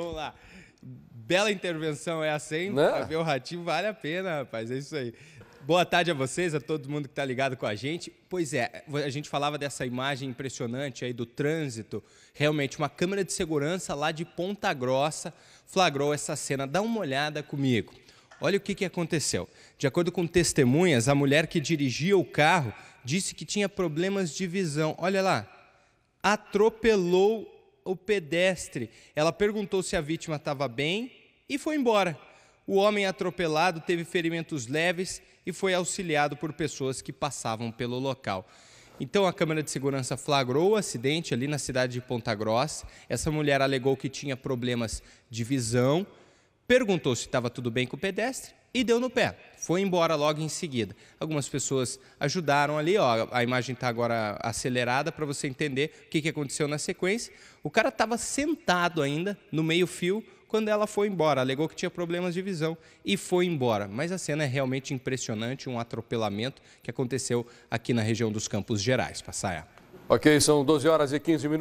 Vamos lá. Bela intervenção essa, hein? Né? Pra ver o Ratinho vale a pena, rapaz. É isso aí. Boa tarde a vocês, a todo mundo que está ligado com a gente. Pois é, a gente falava dessa imagem impressionante aí do trânsito. Realmente, uma câmera de segurança lá de Ponta Grossa flagrou essa cena. Dá uma olhada comigo. Olha o que, que aconteceu. De acordo com testemunhas, a mulher que dirigia o carro disse que tinha problemas de visão. Olha lá. Atropelou o pedestre. Ela perguntou se a vítima estava bem e foi embora. O homem atropelado teve ferimentos leves e foi auxiliado por pessoas que passavam pelo local. Então a câmera de segurança flagrou o acidente ali na cidade de Ponta Grossa. Essa mulher alegou que tinha problemas de visão, perguntou se estava tudo bem com o pedestre e deu no pé. Foi embora logo em seguida. Algumas pessoas ajudaram ali, ó, a imagem está agora acelerada para você entender o que, que aconteceu na sequência. O cara estava sentado ainda no meio fio quando ela foi embora, alegou que tinha problemas de visão e foi embora. Mas a cena é realmente impressionante, um atropelamento que aconteceu aqui na região dos Campos Gerais. Passaia. Ok, são 12 horas e 15 minutos.